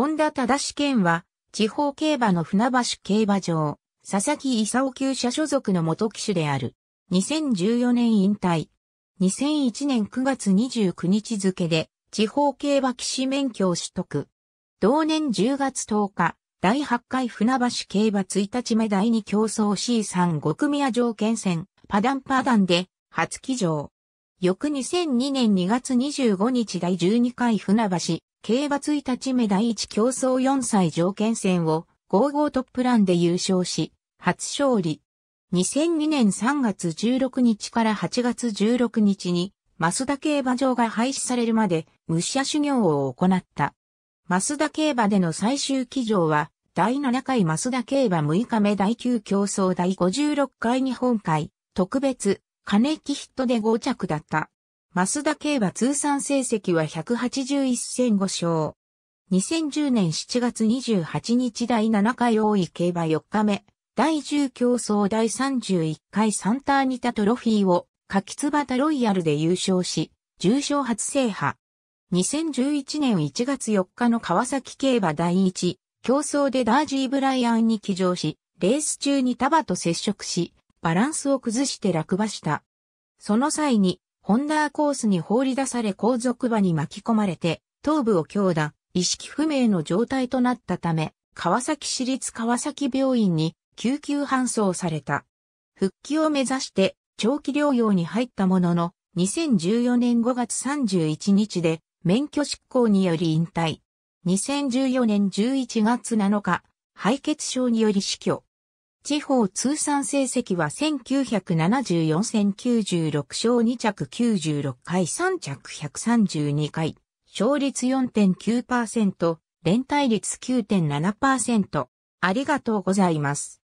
本田忠健は、地方競馬の船橋競馬場、佐々木勲厩舎所属の元騎手である。2014年引退。2001年9月29日付で、地方競馬騎士免許を取得。同年10月10日、第8回船橋競馬1日目第2競争 c 3五組屋条件戦、パダンパダンで、初騎乗。翌2002年2月25日第12回船橋競馬1日目第1競争4歳条件戦を5号トップランで優勝し、初勝利。2002年3月16日から8月16日に、増田競馬場が廃止されるまで、武者修行を行った。増田競馬での最終騎乗は、第7回増田競馬6日目第9競争第56回日本会、特別、金木ヒットで5着だった。増田競馬通算成績は181戦5勝。2010年7月28日第7回大井競馬4日目、第10競争第31回サンターニタトロフィーを、柿バタロイヤルで優勝し、重賞初制覇。2011年1月4日の川崎競馬第1、競争でダージー・ブライアンに騎乗し、レース中にタバと接触し、バランスを崩して落馬した。その際に、ホンダーコースに放り出され後続馬に巻き込まれて、頭部を強打、意識不明の状態となったため、川崎市立川崎病院に救急搬送された。復帰を目指して長期療養に入ったものの、2014年5月31日で免許執行により引退。2014年11月7日、敗血症により死去。地方通算成績は1974戦96勝2着96回3着132回、勝率4.9%、連帯率9.7%。ありがとうございます。